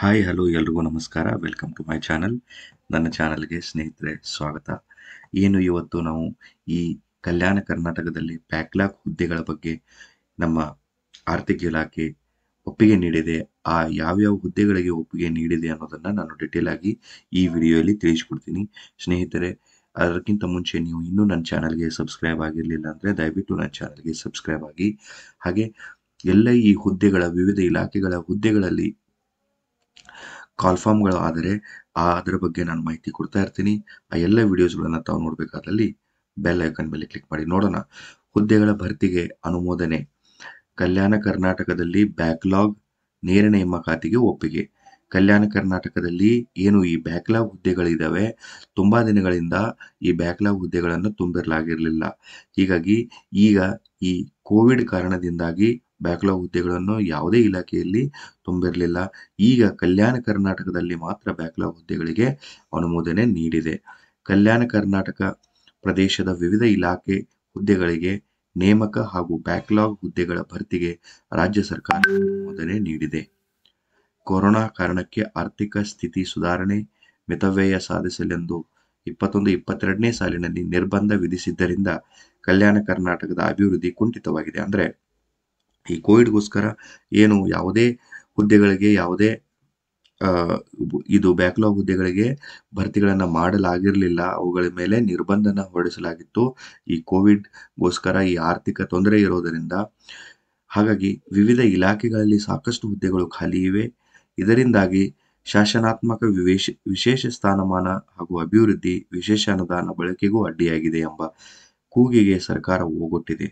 hi hello ಎಲ್ರಿಗೂ ನಮಸ್ಕಾರ welcome to my channel ನನ್ನ ಚಾನಲ್ಗೆ ಸ್ನೇಹಿತರೆ ಸ್ವಾಗತ ಏನು ಇವತ್ತು ನಾವು ಈ ಕಲ್ಯಾಣ ಕರ್ನಾಟಕದಲ್ಲಿ ಬ್ಯಾಕ್ಲಾಗ್ ಹುದ್ದೆಗಳ ಬಗ್ಗೆ ನಮ್ಮ ಆರ್ಥಿಕ ಇಲಾಖೆ ಒಪ್ಪಿಗೆ ನೀಡಿದೆ ಆ ಯಾವ್ಯಾವ ಹುದ್ದೆಗಳಿಗೆ ಒಪ್ಪಿಗೆ ನೀಡಿದೆ ಅನ್ನೋದನ್ನು ನಾನು ಡಿಟೇಲ್ ಆಗಿ ಈ ವಿಡಿಯೋಲಿ ತಿಳಿಸ್ಕೊಡ್ತೀನಿ ಸ್ನೇಹಿತರೆ ಅದಕ್ಕಿಂತ ಮುಂಚೆ ನೀವು ಇನ್ನೂ ನನ್ನ ಚಾನಲ್ಗೆ ಸಬ್ಸ್ಕ್ರೈಬ್ ಆಗಿರಲಿಲ್ಲ ಅಂದರೆ ದಯವಿಟ್ಟು ನನ್ನ ಚಾನಲ್ಗೆ ಸಬ್ಸ್ಕ್ರೈಬ್ ಆಗಿ ಹಾಗೆ ಎಲ್ಲ ಈ ಹುದ್ದೆಗಳ ವಿವಿಧ ಇಲಾಖೆಗಳ ಹುದ್ದೆಗಳಲ್ಲಿ ಕಾಲ್ ಫಾರ್ಮ್ಗಳು ಆದರೆ ಅದರ ಬಗ್ಗೆ ನಾನು ಮಾಹಿತಿ ಕೊಡ್ತಾ ಇರ್ತೀನಿ ಆ ಎಲ್ಲ ವಿಡಿಯೋಸ್ಗಳನ್ನು ತಾವು ನೋಡಬೇಕಾದಲ್ಲಿ ಬೆಲ್ ಐಕನ್ ಮೇಲೆ ಕ್ಲಿಕ್ ಮಾಡಿ ನೋಡೋಣ ಹುದ್ದೆಗಳ ಭರ್ತಿಗೆ ಅನುಮೋದನೆ ಕಲ್ಯಾಣ ಕರ್ನಾಟಕದಲ್ಲಿ ಬ್ಯಾಕ್ಲಾಗ್ ನೇರ ನೇಮಕಾತಿಗೆ ಒಪ್ಪಿಗೆ ಕಲ್ಯಾಣ ಕರ್ನಾಟಕದಲ್ಲಿ ಏನು ಈ ಬ್ಯಾಕ್ಲಾಗ್ ಹುದ್ದೆಗಳಿದ್ದಾವೆ ತುಂಬ ದಿನಗಳಿಂದ ಈ ಬ್ಯಾಕ್ಲಾಗ್ ಹುದ್ದೆಗಳನ್ನು ತುಂಬಿರಲಾಗಿರಲಿಲ್ಲ ಹೀಗಾಗಿ ಈಗ ಈ ಕೋವಿಡ್ ಕಾರಣದಿಂದಾಗಿ ಬ್ಯಾಕ್ಲಾಗ್ ಹುದ್ದೆಗಳನ್ನು ಯಾವುದೇ ಇಲಾಖೆಯಲ್ಲಿ ತುಂಬಿರಲಿಲ್ಲ ಈಗ ಕಲ್ಯಾಣ ಕರ್ನಾಟಕದಲ್ಲಿ ಮಾತ್ರ ಬ್ಯಾಕ್ಲಾಗ್ ಹುದ್ದೆಗಳಿಗೆ ಅನುಮೋದನೆ ನೀಡಿದೆ ಕಲ್ಯಾಣ ಕರ್ನಾಟಕ ಪ್ರದೇಶದ ವಿವಿಧ ಇಲಾಖೆ ಹುದ್ದೆಗಳಿಗೆ ನೇಮಕ ಹಾಗೂ ಬ್ಯಾಕ್ಲಾಗ್ ಹುದ್ದೆಗಳ ಭರ್ತಿಗೆ ರಾಜ್ಯ ಸರ್ಕಾರ ಅನುಮೋದನೆ ನೀಡಿದೆ ಕೊರೋನಾ ಕಾರಣಕ್ಕೆ ಆರ್ಥಿಕ ಸ್ಥಿತಿ ಸುಧಾರಣೆ ಮಿತವ್ಯಯ ಸಾಧಿಸಲೆಂದು ಇಪ್ಪತ್ತೊಂದು ಇಪ್ಪತ್ತೆರಡನೇ ಸಾಲಿನಲ್ಲಿ ನಿರ್ಬಂಧ ವಿಧಿಸಿದ್ದರಿಂದ ಕಲ್ಯಾಣ ಕರ್ನಾಟಕದ ಅಭಿವೃದ್ಧಿ ಕುಂಠಿತವಾಗಿದೆ ಅಂದರೆ ಈ ಕೋವಿಡ್ಗೋಸ್ಕರ ಏನು ಯಾವುದೇ ಹುದ್ದೆಗಳಿಗೆ ಯಾವುದೇ ಇದು ಬ್ಯಾಕ್ಲಾಗ್ ಹುದ್ದೆಗಳಿಗೆ ಭರ್ತಿಗಳನ್ನು ಮಾಡಲಾಗಿರಲಿಲ್ಲ ಅವುಗಳ ಮೇಲೆ ನಿರ್ಬಂಧನ ಹೊರಡಿಸಲಾಗಿತ್ತು ಈ ಕೋವಿಡ್ಗೋಸ್ಕರ ಈ ಆರ್ಥಿಕ ತೊಂದರೆ ಇರೋದರಿಂದ ಹಾಗಾಗಿ ವಿವಿಧ ಇಲಾಖೆಗಳಲ್ಲಿ ಸಾಕಷ್ಟು ಹುದ್ದೆಗಳು ಖಾಲಿ ಇವೆ ಇದರಿಂದಾಗಿ ಶಾಸನಾತ್ಮಕ ವಿವೇಶ ವಿಶೇಷ ಸ್ಥಾನಮಾನ ಹಾಗೂ ಅಭಿವೃದ್ಧಿ ವಿಶೇಷ ಅನುದಾನ ಬಳಕೆಗೂ ಅಡ್ಡಿಯಾಗಿದೆ ಎಂಬ ಕೂಗಿಗೆ ಸರ್ಕಾರ ಹೋಗೊಟ್ಟಿದೆ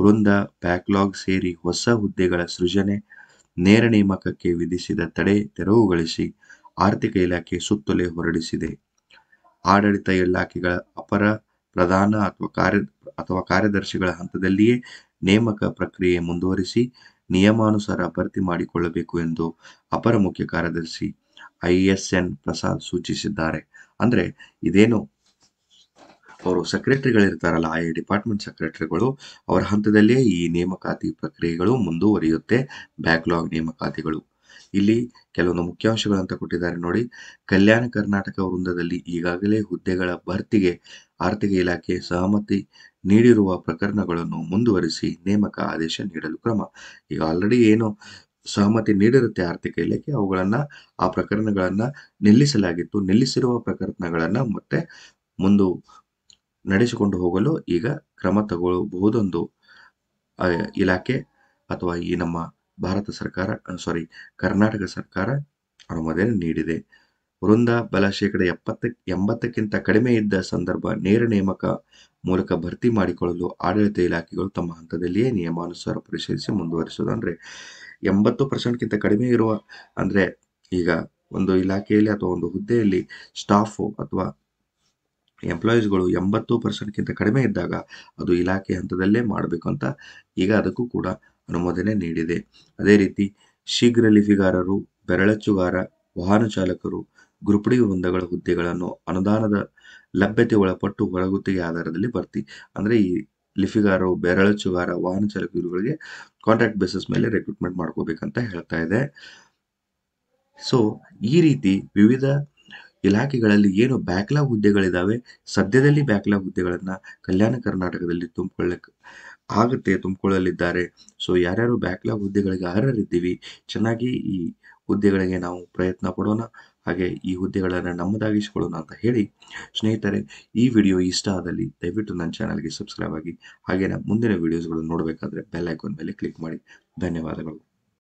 ವೃಂದ ಬ್ಯಾಕ್ಲಾಗ್ ಸೇರಿ ಹೊಸ ಹುದ್ದೆಗಳ ಸೃಜನೆ ನೇರ ನೇಮಕಕ್ಕೆ ವಿಧಿಸಿದ ತಡೆ ತೆರವುಗೊಳಿಸಿ ಆರ್ಥಿಕ ಇಲಾಖೆ ಸುತ್ತೋಲೆ ಹೊರಡಿಸಿದೆ ಆಡಳಿತ ಇಲಾಖೆಗಳ ಅಪರ ಪ್ರಧಾನ ಅಥವಾ ಕಾರ್ಯ ಅಥವಾ ಕಾರ್ಯದರ್ಶಿಗಳ ಹಂತದಲ್ಲಿಯೇ ನೇಮಕ ಪ್ರಕ್ರಿಯೆ ಮುಂದುವರಿಸಿ ನಿಯಮಾನುಸಾರ ಭರ್ತಿ ಮಾಡಿಕೊಳ್ಳಬೇಕು ಎಂದು ಅಪರ ಮುಖ್ಯ ಕಾರ್ಯದರ್ಶಿ ಐಎಸ್ಎನ್ ಪ್ರಸಾದ್ ಸೂಚಿಸಿದ್ದಾರೆ ಅಂದರೆ ಇದೇನು ಅವರು ಸೆಕ್ರೆಟರಿಗಳಿರ್ತಾರಲ್ಲ ಆಯಾ ಡಿಪಾರ್ಟ್ಮೆಂಟ್ ಸೆಕ್ರೆಟರಿಗಳು ಅವರ ಹಂತದಲ್ಲೇ ಈ ನೇಮಕಾತಿ ಪ್ರಕ್ರಿಯೆಗಳು ಮುಂದುವರಿಯುತ್ತೆ ಬ್ಯಾಕ್ಲಾಗ್ ನೇಮಕಾತಿಗಳು ಇಲ್ಲಿ ಕೆಲವೊಂದು ಅಂತ ಕೊಟ್ಟಿದ್ದಾರೆ ನೋಡಿ ಕಲ್ಯಾಣ ಕರ್ನಾಟಕ ವೃಂದದಲ್ಲಿ ಈಗಾಗಲೇ ಹುದ್ದೆಗಳ ಭರ್ತಿಗೆ ಆರ್ಥಿಕ ಇಲಾಖೆ ಸಹಮತಿ ನೀಡಿರುವ ಪ್ರಕರಣಗಳನ್ನು ಮುಂದುವರಿಸಿ ನೇಮಕ ಆದೇಶ ನೀಡಲು ಕ್ರಮ ಈಗ ಆಲ್ರೆಡಿ ಏನು ಸಹಮತಿ ನೀಡಿರುತ್ತೆ ಆರ್ಥಿಕ ಇಲಾಖೆ ಅವುಗಳನ್ನ ಆ ಪ್ರಕರಣಗಳನ್ನು ನಿಲ್ಲಿಸಲಾಗಿತ್ತು ನಿಲ್ಲಿಸಿರುವ ಪ್ರಕರಣಗಳನ್ನು ಮತ್ತೆ ಮುಂದು ನಡೆಸಿಕೊಂಡು ಹೋಗಲು ಈಗ ಕ್ರಮ ತಗೊಳ್ಳಬಹುದೊಂದು ಇಲಾಖೆ ಅಥವಾ ಈ ನಮ್ಮ ಭಾರತ ಸರ್ಕಾರ ಸಾರಿ ಕರ್ನಾಟಕ ಸರ್ಕಾರ ಅನುಮೋದನೆ ನೀಡಿದೆ ವೃಂದ ಬಲ ಶೇಕಡ ಎಪ್ಪತ್ತ ಎಂಬತ್ತಕ್ಕಿಂತ ಕಡಿಮೆ ಇದ್ದ ಸಂದರ್ಭ ನೇರ ನೇಮಕ ಮೂಲಕ ಭರ್ತಿ ಮಾಡಿಕೊಳ್ಳಲು ಆಡಳಿತ ಇಲಾಖೆಗಳು ತಮ್ಮ ಹಂತದಲ್ಲಿಯೇ ನಿಯಮಾನುಸಾರ ಪರಿಶೀಲಿಸಿ ಮುಂದುವರಿಸುವುದು ಅಂದರೆ ಎಂಬತ್ತು ಪರ್ಸೆಂಟ್ಗಿಂತ ಕಡಿಮೆ ಇರುವ ಅಂದರೆ ಈಗ ಒಂದು ಇಲಾಖೆಯಲ್ಲಿ ಅಥವಾ ಒಂದು ಹುದ್ದೆಯಲ್ಲಿ ಸ್ಟಾಫು ಅಥವಾ ಎಂಪ್ಲಾಯೀಸ್ಗಳು ಎಂಬತ್ತು ಪರ್ಸೆಂಟ್ಗಿಂತ ಕಡಿಮೆ ಇದ್ದಾಗ ಅದು ಇಲಾಖೆ ಹಂತದಲ್ಲೇ ಮಾಡಬೇಕು ಅಂತ ಈಗ ಅದಕ್ಕೂ ಕೂಡ ಅನುಮೋದನೆ ನೀಡಿದೆ ಅದೇ ರೀತಿ ಶೀಘ್ರ ಲಿಫಿಗಾರರು ಬೆರಳಚ್ಚುಗಾರ ವಾಹನ ಚಾಲಕರು ಗುರುಪಡಿ ವೃಂದಗಳ ಹುದ್ದೆಗಳನ್ನು ಅನುದಾನದ ಲಭ್ಯತೆ ಒಳಪಟ್ಟು ಹೊರಗುತ್ತಿಗೆ ಆಧಾರದಲ್ಲಿ ಬರ್ತಿ ಅಂದರೆ ಈ ಲಿಫಿಗಾರರು ಬೆರಳಚ್ಚುಗಾರ ವಾಹನ ಚಾಲಕ ಇವರುಗಳಿಗೆ ಕಾಂಟ್ರಾಕ್ಟ್ ಬೇಸಿಸ್ ಮೇಲೆ ರೆಕ್ರೂಟ್ಮೆಂಟ್ ಮಾಡ್ಕೋಬೇಕಂತ ಹೇಳ್ತಾ ಇದೆ ಸೊ ಈ ರೀತಿ ವಿವಿಧ ಇಲಾಖೆಗಳಲ್ಲಿ ಏನು ಬ್ಯಾಕ್ಲಾಗ್ ಹುದ್ದೆಗಳಿದ್ದಾವೆ ಸದ್ಯದಲ್ಲಿ ಬ್ಯಾಕ್ಲಾಗ್ ಹುದ್ದೆಗಳನ್ನು ಕಲ್ಯಾಣ ಕರ್ನಾಟಕದಲ್ಲಿ ತುಂಬಿಕೊಳ್ಳಕ್ಕೆ ಆಗುತ್ತೆ ತುಂಬಿಕೊಳ್ಳಲಿದ್ದಾರೆ ಸೊ ಯಾರ್ಯಾರು ಬ್ಯಾಕ್ಲಾಗ್ ಹುದ್ದೆಗಳಿಗೆ ಅರ್ಹರಿದ್ದೀವಿ ಚೆನ್ನಾಗಿ ಈ ಹುದ್ದೆಗಳಿಗೆ ನಾವು ಪ್ರಯತ್ನ ಪಡೋಣ ಹಾಗೆ ಈ ಹುದ್ದೆಗಳನ್ನು ನಮ್ಮದಾಗಿಸಿಕೊಳ್ಳೋಣ ಅಂತ ಹೇಳಿ ಸ್ನೇಹಿತರೆ ಈ ವಿಡಿಯೋ ಇಷ್ಟ ಆದಲ್ಲಿ ದಯವಿಟ್ಟು ನನ್ನ ಚಾನಲ್ಗೆ ಸಬ್ಸ್ಕ್ರೈಬ್ ಆಗಿ ಹಾಗೆ ಮುಂದಿನ ವೀಡಿಯೋಸ್ಗಳು ನೋಡಬೇಕಾದ್ರೆ ಬೆಲ್ ಐಕಾನ್ ಮೇಲೆ ಕ್ಲಿಕ್ ಮಾಡಿ ಧನ್ಯವಾದಗಳು